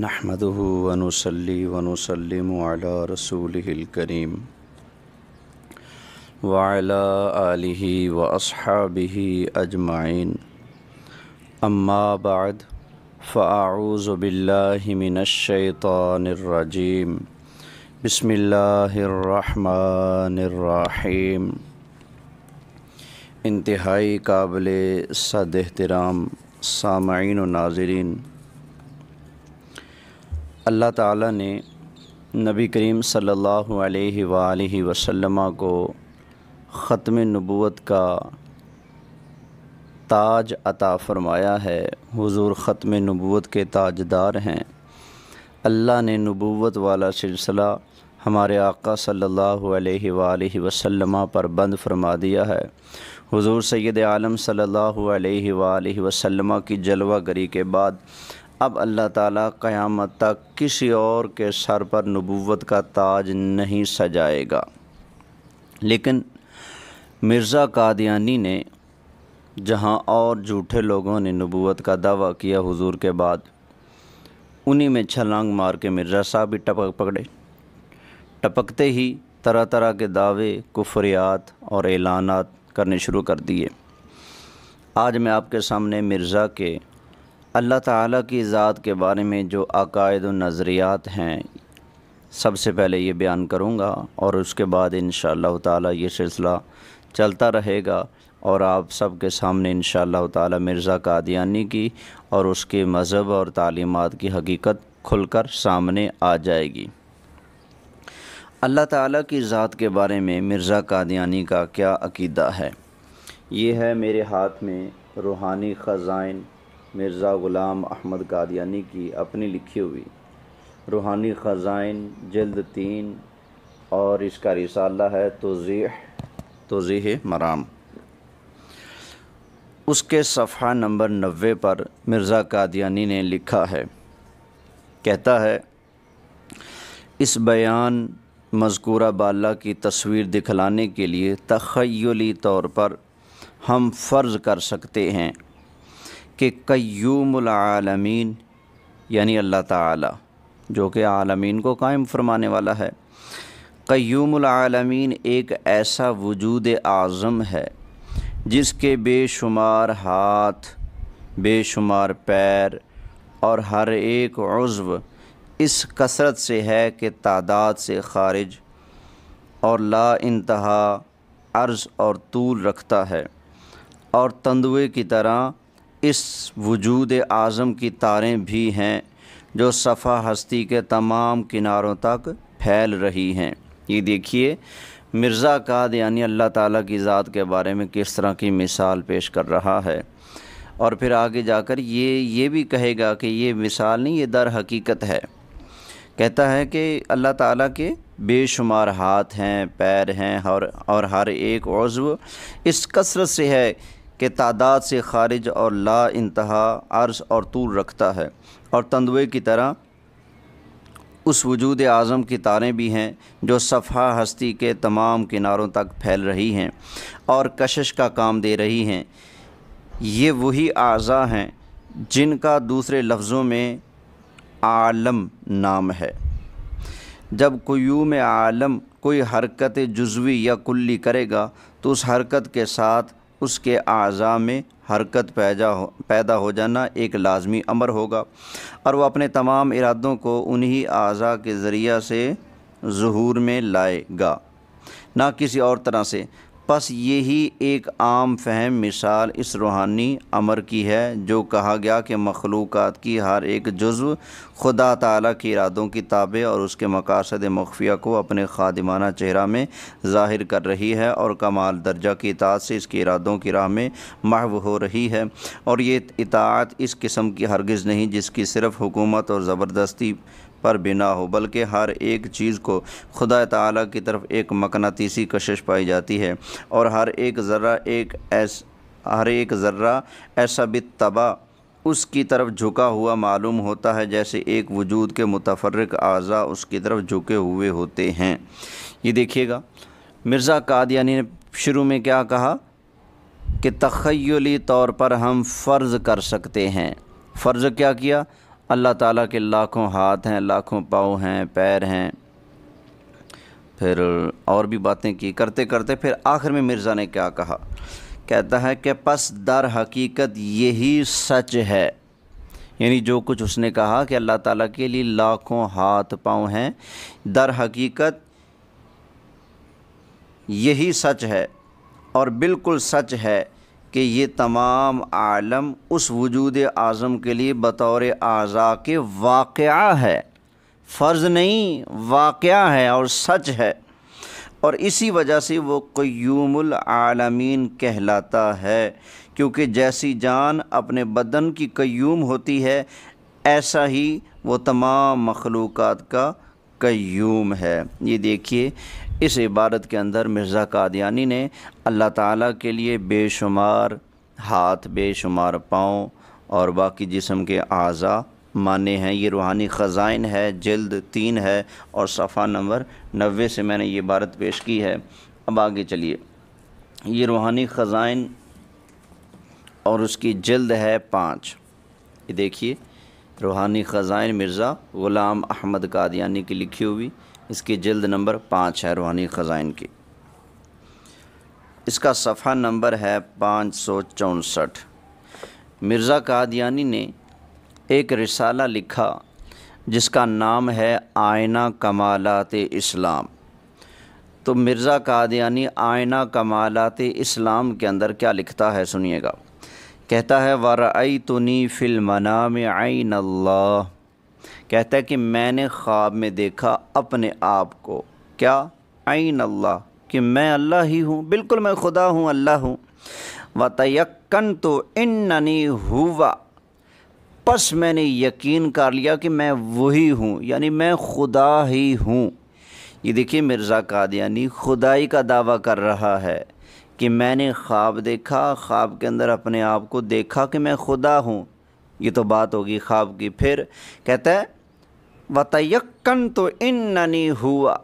नहमदह वनसली वनसलम रसूल करीम वाला आलि व असहाबि अजमाइन अम्मा बाद फ़ाऊज़बिल्लिमिनशैतरजीम बसमीम इंतहाई काबिल सद एहतराम सामीन नाजरीन अल्लाह ताला ने नबी करीम सल्लल्लाहु अलैहि सल्ला वसल्लम को ख़त्म नबूत का ताज अता फ़रमाया है हुजूर ख़त्म नबूत के ताजदार हैं अल्लाह ने नबूत वाला सिलसिला हमारे आका सल्लल्लाहु अलैहि वसल्लम पर बंद फरमा दिया है हुजूर सैद आलम सल्लल्लाहु अलैहि वसल्लम की गरी के बाद अब अल्लाह ताला क़यामत तक किसी और के सर पर नबूवत का ताज नहीं सजाएगा लेकिन मिर्ज़ा कादियानी ने जहां और झूठे लोगों ने नबूवत का दावा किया हुजूर के बाद उन्हीं में छलांग मार के मिर्ज़ा साहब भी टपक पकड़े टपकते ही तरह तरह के दावे कुफरियात और एलानात करने शुरू कर दिए आज मैं आपके सामने मिर्ज़ा के अल्लाह ताला की ज़ात के बारे में जो अकायद नज़रियात हैं सबसे पहले ये बयान करूँगा और उसके बाद इन ताला ये सिलसिला चलता रहेगा और आप सब के सामने इन ताला मिर्ज़ा कादियानी की और उसके मज़हब और तालीमत की हकीकत खुलकर सामने आ जाएगी अल्लाह ताला की ज़ात के बारे में मिर्ज़ा कादियानी का क्या अकीदा है ये है मेरे हाथ में रूहानी ख़ज़ाइन मिर्ज़ा ग़ुलाम अहमद कादियानी की अपनी लिखी हुई रूहानी ख़जाइन जल्द तीन और इसका रिसाला है तोजी तोज़ीह मराम उसके सफ़ा नंबर नबे पर मिर्ज़ा कादियानी ने लिखा है कहता है इस बयान मज़कूरा बाला की तस्वीर दिखलाने के लिए तखयली तौर पर हम फ़र्ज़ कर सकते हैं कि कयूमआलमीन यानी अल्लाह ताला जो कि आलमीन को कायम फरमाने वाला है कयूमआलमीन एक ऐसा वजूद आज़म है जिसके बेशुमार हाथ बेशुमार पैर और हर एक उज्व इस कसरत से है कि तादाद से खारिज और ला इंतहा अर्ज़ और तूल रखता है और तंदुए की तरह इस वजूद आज़म की तारें भी हैं जो सफ़ा हस्ती के तमाम किनारों तक फैल रही हैं ये देखिए मिर्ज़ा काद यानी अल्लाह ताला की ज़ात के बारे में किस तरह की मिसाल पेश कर रहा है और फिर आगे जाकर ये ये भी कहेगा कि ये मिसाल नहीं ये दर हकीकत है कहता है कि अल्लाह ताला के बेशुमार हाथ हैं पैर हैं और और हर एक उज़्व इस कसरत से है के तादाद से खारिज और ला इंतहा अर्ज और तूल रखता है और तंदवे की तरह उस वजूद आज़म की तारें भी हैं जो सफ़ा हस्ती के तमाम किनारों तक फैल रही हैं और कशिश का काम दे रही हैं ये वही अज़ा हैं जिनका दूसरे लफ्ज़ों में आलम नाम है जब कयूम आलम कोई हरकत जुजवी या कुल्ली करेगा तो उस हरकत के साथ उसके अज़ा में हरकत पैदा हो पैदा हो जाना एक लाजमी अमर होगा और वह अपने तमाम इरादों को उन्हीं अज़ा के ज़रिया से जहूर में लाएगा ना किसी और तरह से बस यही एक आम फहम मिसाल इस रूहानी अमर की है जो कहा गया कि मखलूक़ की हर एक जज्व खुदा ताली के इरादों की ताबे और उसके मकासद मखफिया को अपने खादिमाना चेहरा में ज़ाहिर कर रही है और कमाल दर्जा की इतात से इसके इरादों की राह में महव हो रही है और ये इतात इस किस्म की हरगज़ नहीं जिसकी सिर्फ़ हुकूमत और ज़बरदस्ती पर भी ना हो बल्कि हर एक चीज़ को खुदा ताली की तरफ एक मकनातीसी कशिश पाई जाती है और हर एक ज़र्रा एक ऐस हर एक ज़र्रा ऐसा भी तबाह उसकी तरफ झुका हुआ मालूम होता है जैसे एक वजूद के मुतफरक अज़ा उसकी तरफ झुके हुए होते हैं ये देखिएगा मिर्ज़ा कादयानी ने शुरू में क्या कहा कि तखयली तौर पर हम फ़र्ज़ कर सकते हैं फ़र्ज़ क्या किया अल्लाह ताला के लाखों हाथ हैं लाखों पाँव हैं पैर हैं फिर और भी बातें की करते करते फिर आखिर में मिर्ज़ा ने क्या कहा कहता है कि पस दर हकीकत यही सच है यानी जो कुछ उसने कहा कि अल्लाह ताला के लिए लाखों हाथ पाँव हैं दर हकीकत यही सच है और बिल्कुल सच है कि ये तमाम आलम उस वजूद आज़म के लिए बतौर आज़ा के वाक़ है फ़र्ज़ नहीं वाक़ है और सच है और इसी वजह से वो क्यूमुल आलमीन कहलाता है क्योंकि जैसी जान अपने बदन की क्यूम होती है ऐसा ही वो तमाम मखलूक का कयूम है ये देखिए इस इबारत के अंदर मिर्ज़ा कादयानी ने अल्लाह ताला के लिए बेशुमार हाथ बेशुमार पाँव और बाकी जिसम के अज़ा माने हैं ये रूहानी ख़जाइन है जल्द तीन है और सफ़ा नंबर नबे से मैंने ये इबारत पेश की है अब आगे चलिए ये रूहानी ख़जाइन और उसकी जल्द है पाँच ये देखिए रूहानी ख़ज़ाइन मिर्ज़ा ग़ुलाम अहमद कादयानी की लिखी हुई इसकी जल्द नंबर पाँच है रूहानी ख़ज़ाइन की इसका सफ़ा नंबर है पाँच सौ चौंसठ मिर्ज़ा कादयानी ने एक रिसाला लिखा जिसका नाम है आयना कमालात इस्लाम तो मिर्ज़ा कादयानी आयना कमालात इस्लाम के अंदर क्या लिखता है सुनिएगा कहता है वरई तुनी फ़िल्मना में आई नल्ला कहता है कि मैंने ख्वाब में देखा अपने आप को क्या आइन अल्लाह कि मैं अल्लाह ही हूँ बिल्कुल मैं खुदा हूँ अल्लाह हूँ व तयक्न तो ननी हुआ बस मैंने यकीन कर लिया कि मैं वही हूँ यानी मैं खुदा ही हूँ ये देखिए मिर्ज़ा कादयानी खुदाई का दावा कर रहा है कि मैंने ख्वाब देखा ख्वाब के अंदर अपने आप को देखा कि मैं खुदा हूँ ये तो बात होगी ख्वाब की फिर कहता है वतयक्कन तो इन हुआ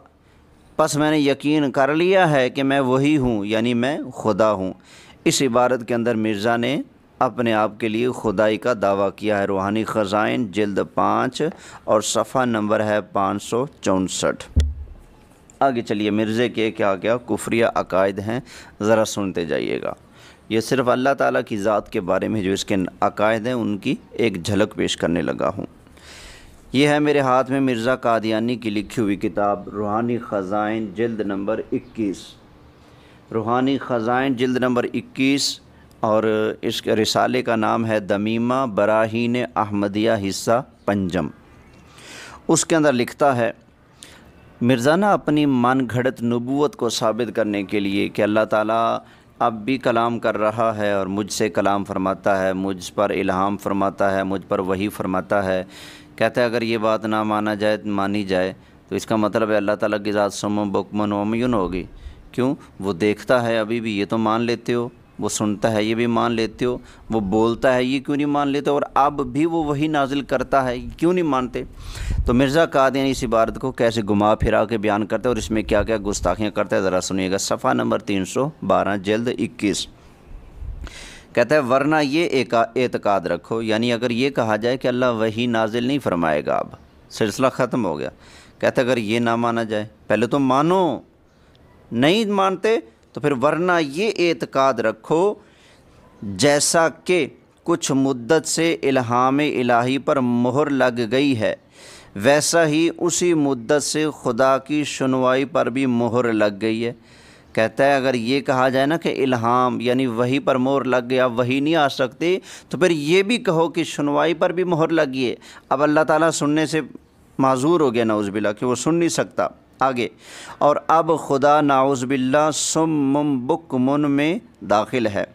बस मैंने यकीन कर लिया है कि मैं वही हूँ यानी मैं खुदा हूँ इस इबारत के अंदर मिर्ज़ा ने अपने आप के लिए खुदाई का दावा किया है रूहानी ख़जाइन जल्द पाँच और सफ़ा नंबर है पाँच सौ चौंसठ आगे चलिए मिर्ज़े के क्या क्या कुफरिया अकायद हैं ज़रा सुनते जाइएगा ये सिर्फ अल्लाह ताला की ज़ात के बारे में जो इसके अकायद हैं उनकी एक झलक पेश करने लगा हूँ यह है मेरे हाथ में मिर्ज़ा कादियानी की लिखी हुई किताब रूहानी ख़ज़ाइन जल्द नंबर इक्कीस रूहानी ख़ज़ाइन जल्द नंबर इक्कीस और इस रिसाले का नाम है दमीमा बराहीन अहमदिया हिस्सा पंजम उसके अंदर लिखता है मिर्ज़ाना अपनी मन घड़त नबूत को साबित करने के लिए कि अल्लाह ताला अब भी कलाम कर रहा है और मुझसे कलाम फरमाता है मुझ पर इल्हाम फरमाता है मुझ पर वही फरमाता है कहते हैं अगर ये बात ना माना जाए मानी जाए तो इसका मतलब है अल्लाह ताला की ज़ात सुम बुकमन वमयन होगी क्यों वो देखता है अभी भी ये तो मान लेते हो वो सुनता है ये भी मान लेते हो वो बोलता है ये क्यों नहीं मान लेते और अब भी वो वही नाजिल करता है क्यों नहीं मानते तो मिर्ज़ा कादियानी इस इबारत को कैसे घुमा फिरा के बयान करता है और इसमें क्या क्या गुस्ताखियाँ करता है ज़रा सुनिएगा सफ़ा नंबर तीन सौ बारह जल्द इक्कीस कहता है वरना ये एतकाद रखो यानी अगर ये कहा जाए कि अल्लाह वही नाजिल नहीं फरमाएगा अब सिलसिला ख़त्म हो गया कहते अगर ये ना माना जाए पहले तो मानो नहीं मानते तो फिर वरना ये एतक़ाद रखो जैसा कि कुछ मुद्दत से इल्हाम इलाही पर मोहर लग गई है वैसा ही उसी मुद्दत से खुदा की सुनवाई पर भी मोहर लग गई है कहता है अगर ये कहा जाए ना कि इल्हाम यानी वही पर मोहर लग गया वही नहीं आ सकती तो फिर ये भी कहो कि सुनवाई पर भी मोहर लगी है अब अल्लाह ताला सुनने से माजूर हो गया नौज़बिला कि वो सुन नहीं सकता आगे और अब खुदा नाउज़बिल्ला सुम बुक मुन में दाखिल है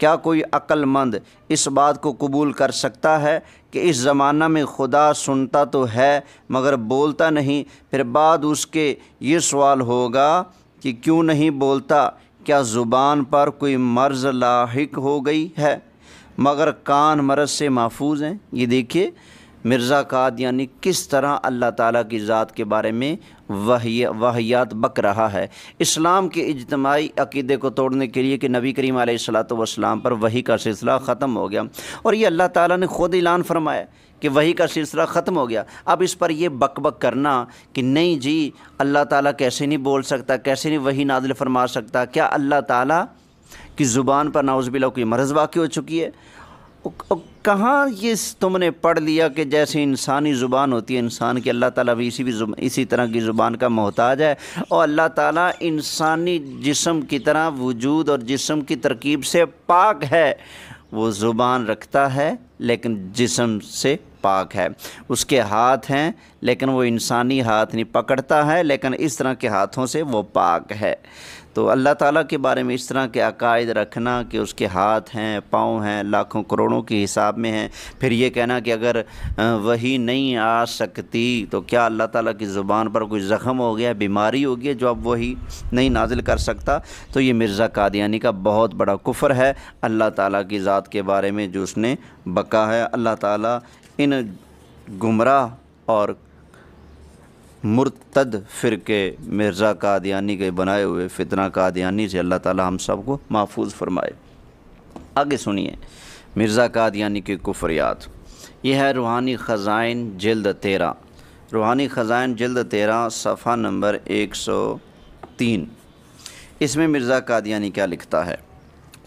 क्या कोई अक्लमंद इस बात को कबूल कर सकता है कि इस ज़माना में खुदा सुनता तो है मगर बोलता नहीं फिर बाद उसके ये सवाल होगा कि क्यों नहीं बोलता क्या ज़ुबान पर कोई मर्ज़ लाक हो गई है मगर कान मरज से महफूज हैं ये देखिए मिर्ज़ा यानी किस तरह अल्लाह ताला की ज़ात के बारे में वाहियात बक रहा है इस्लाम के इजतमाही अकीदे को तोड़ने के लिए कि नबी करीम सलाम पर वही का सिलसिला ख़त्म हो गया और ये अल्लाह ताला ने ख़ुद ऐलान फरमाया कि वही का सिलसिला ख़त्म हो गया अब इस पर यह बक बक करना कि नहीं जी अल्लाह ताला कैसे नहीं बोल सकता कैसे नहीं वही नाजिल फरमा सकता क्या अल्लाह ताला की ज़ुबान पर नाउज़बिला कोई मरज़ वाक़ हो चुकी है कहाँ ये तुमने पढ़ लिया कि जैसे इंसानी ज़ुबान होती है इंसान की अल्लाह ताला भी इसी भी इसी तरह की ज़ुबान का मोहताज है और अल्लाह ताला इंसानी जिसम की तरह वजूद और जिसम की तरकीब से पाक है वो ज़ुबान रखता है लेकिन जिसम से पाक है उसके हाथ हैं लेकिन वो इंसानी हाथ नहीं पकड़ता है लेकिन इस तरह के हाथों से वो पाक है तो अल्लाह ताला के बारे में इस तरह के अकायद रखना कि उसके हाथ हैं पाँव हैं लाखों करोड़ों के हिसाब में हैं फिर ये कहना कि अगर वही नहीं आ सकती तो क्या अल्लाह ताला की ज़ुबान पर कोई ज़ख़म हो गया बीमारी हो गई जो अब वही नहीं नाजिल कर सकता तो ये मिर्ज़ा कादियानी का बहुत बड़ा कुफ़र है अल्लाह ताला की ज़ात के बारे में जो उसने बका है अल्लाह ताला इन गुमराह और मुर्तद फ़िरके मिर्ज़ा कादियानी के बनाए हुए फितना कादियानी से अल्लाह ताला हम सबको महफूज फरमाए आगे सुनिए मिर्ज़ा कादियानी की कुफरियात यह है रूहानी ख़जाइन जल्द तेरह रूहानी ख़जाइन जल्द तेरह सफ़ा नंबर एक सौ तीन इसमें मिर्ज़ा कादियानी क्या लिखता है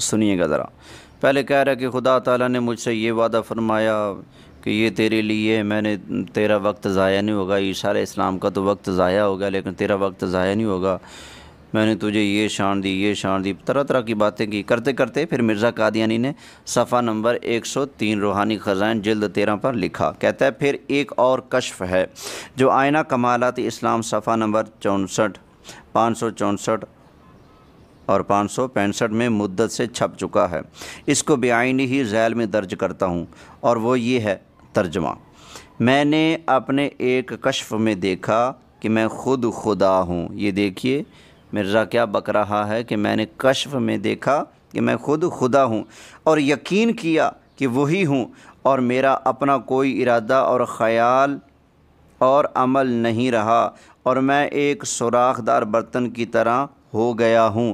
सुनिएगा ज़रा पहले कह रहा कि खुदा ताला ने मुझसे ये वादा फरमाया कि ये तेरे लिए मैंने तेरा वक्त ज़ाया नहीं होगा ईशा इस्लाम का तो वक्त ज़ाया हो गया लेकिन तेरा वक्त ज़ाया नहीं होगा मैंने तुझे ये शान दी ये शान दी तरह तरह की बातें की करते करते फिर मिर्ज़ा कादियानी ने सफ़ा नंबर 103 रूहानी ख़जान जल्द तेरह पर लिखा कहता है फिर एक और कशफ है जो आयना कमालत इस्लाम सफ़ा नंबर चौंसठ पाँच सौ चौंसठ और पाँच सौ पैंसठ में मुद्दत से छप चुका है इसको बेआईनी ही जैल में दर्ज करता हूँ और वो ये है तर्जमा मैंने अपने एक कशफ में देखा कि मैं खुद खुदा हूँ ये देखिए मिर्ज़ा क्या बक रहा है कि मैंने कशफ़ में देखा कि मैं खुद खुदा हूँ और यकीन किया कि वही हूँ और मेरा अपना कोई इरादा और ख़याल और अमल नहीं रहा और मैं एक सुराखदार बर्तन की तरह हो गया हूँ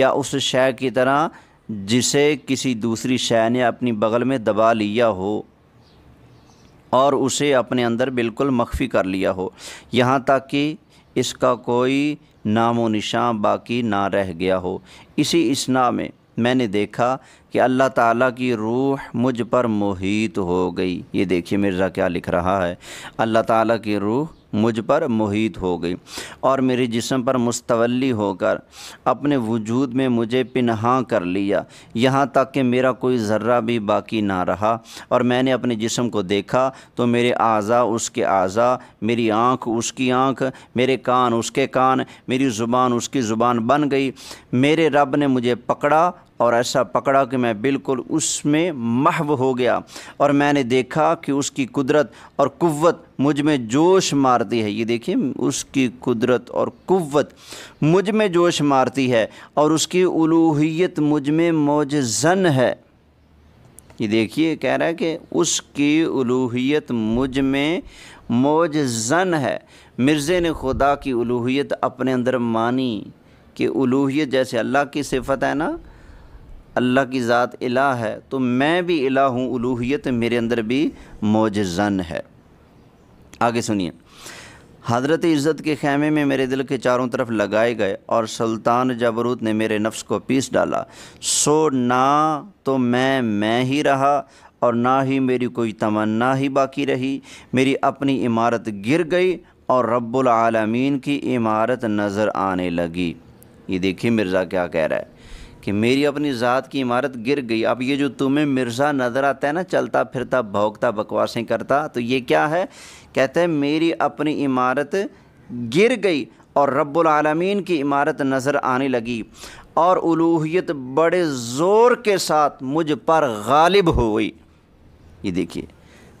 या उस शय की तरह जिसे किसी दूसरी शय ने अपनी बगल में दबा लिया हो और उसे अपने अंदर बिल्कुल मख्फी कर लिया हो यहाँ तक कि इसका कोई नामो निशान बाकी ना रह गया हो इसी इसना में मैंने देखा कि अल्लाह ताला की रूह मुझ पर मोहित हो गई ये देखिए मिर्ज़ा क्या लिख रहा है अल्लाह ताला की रूह मुझ पर मुहित हो गई और मेरे जिसम पर मुस्तवली होकर अपने वजूद में मुझे पिनहा कर लिया यहाँ तक कि मेरा कोई ज़र्रा भी बाकी ना रहा और मैंने अपने जिसम को देखा तो मेरे आज़ा उसके आज़ा मेरी आँख उसकी आँख मेरे कान उसके कान मेरी ज़ुबान उसकी ज़ुबान बन गई मेरे रब ने मुझे पकड़ा और ऐसा पकड़ा कि मैं बिल्कुल उसमें महव हो गया और मैंने देखा कि उसकी कुदरत और कुवत मुझ में जोश मारती है ये देखिए उसकी कुदरत और कुवत मुझ में जोश मारती है और उसकी उलूहियत मुझ में मौजन है ये देखिए कह रहा है कि उसकी उलूहियत मुझ में मौजन है मिर्ज़े ने खुदा की उलूहियत अपने अंदर मानी कि उलूहियत जैसे अल्लाह की सिफत है ना अल्लाह की ज़ात इला है तो मैं भी इला हूँ उलूहियत मेरे अंदर भी मोजन है आगे सुनिए हजरत इज़्ज़त के खैमे में मेरे दिल के चारों तरफ लगाए गए और सुल्तान जबरूत ने मेरे नफ्स को पीस डाला सो ना तो मैं मैं ही रहा और ना ही मेरी कोई तमन्ना ही बाकी रही मेरी अपनी इमारत गिर गई और रब्बुल आलमीन की इमारत नज़र आने लगी ये देखिए मिर्ज़ा क्या कह रहा है कि मेरी अपनी ज़ात की इमारत गिर गई अब ये जो तुम्हें मिर्ज़ा नज़र आता है ना चलता फिरता भोगता बकवासें करता तो ये क्या है कहते हैं मेरी अपनी इमारत गिर गई और रब्बुल आलमीन की इमारत नज़र आने लगी और उलूहियत बड़े ज़ोर के साथ मुझ पर गालिब हो गई ये देखिए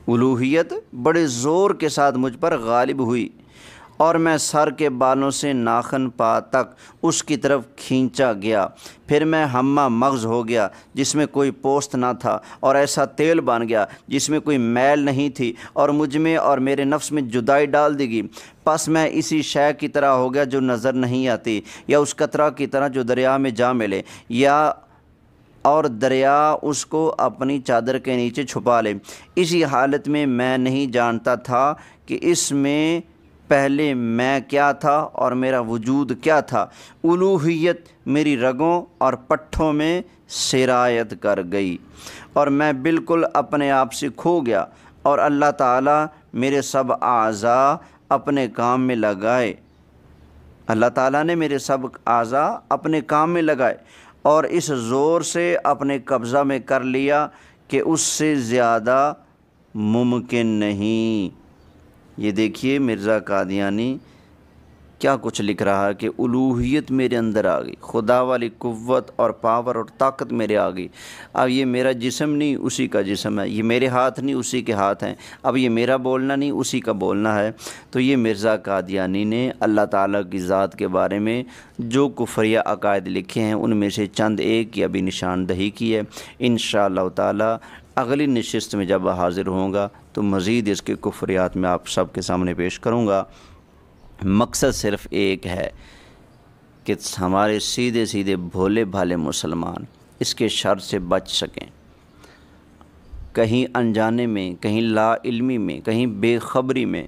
उलूहियत बड़े ज़ोर के साथ मुझ पर गालिब हुई और मैं सर के बालों से नाखन पा तक उसकी तरफ खींचा गया फिर मैं हम्मा मगज़ हो गया जिसमें कोई पोस्त ना था और ऐसा तेल बन गया जिसमें कोई मैल नहीं थी और मुझ में और मेरे नफ्स में जुदाई डाल देगी बस मैं इसी शय की तरह हो गया जो नज़र नहीं आती या उस कतरा की तरह जो दरिया में जा मिले या और दरिया उसको अपनी चादर के नीचे छुपा ले इसी हालत में मैं नहीं जानता था कि इसमें पहले मैं क्या था और मेरा वजूद क्या था उलूहियत मेरी रगों और पट्ठों में शरायत कर गई और मैं बिल्कुल अपने आप से खो गया और अल्लाह ताला मेरे सब आज़ा अपने काम में लगाए अल्लाह ताला ने मेरे सब आज़ा अपने काम में लगाए और इस ज़ोर से अपने कब्ज़ा में कर लिया कि उससे ज़्यादा मुमकिन नहीं ये देखिए मिर्ज़ा कादियानी क्या कुछ लिख रहा है कि उलूहियत मेरे अंदर आ गई खुदा वाली कुत और पावर और ताकत मेरे आ गई अब ये मेरा जिसम नहीं उसी का जिसम है ये मेरे हाथ नहीं उसी के हाथ हैं अब ये मेरा बोलना नहीं उसी का बोलना है तो ये मिर्ज़ा कादियानी ने अल्लाह ताला की ज़ात के बारे में जो कुफरिया अकायद लिखे हैं उनमें से चंद एक की अभी निशानदही की है इन ताला अगली नशस्त में जब हाज़िर होंगा तो मज़ीद इसके कुफरियात में आप सब के सामने पेश करूँगा मकसद सिर्फ़ एक है कि हमारे सीधे सीधे भोले भाले मुसलमान इसके शर से बच सकें कहीं अनजाने में कहीं ला इल्मी में कहीं बेखबरी में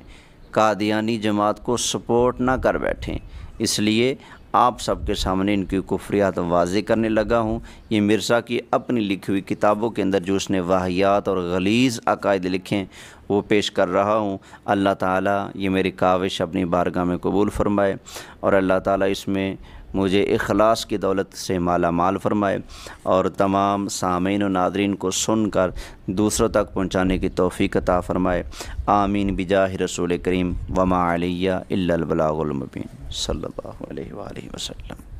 कादियानी जमात को सपोर्ट ना कर बैठें इसलिए आप सबके सामने इनकी कुफरियात वाज करने लगा हूँ ये मिर्सा की अपनी लिखी हुई किताबों के अंदर जो उसने वाहियात और गलीज़ अकायद लिखे वो पेश कर रहा हूँ अल्लाह ताला ये मेरी काविश अपनी बारगाह में कबूल फरमाए और अल्लाह ताला इसमें मुझे अखलास की दौलत से माला माल फरमाए और तमाम सामीन नादरीन को सुनकर दूसरों तक पहुँचाने की तोफ़ी अता फ़रमाए आमीन बिजाह रसूल करीम वमा अलिया इल्लबलागुलमबीन सल्ला वसम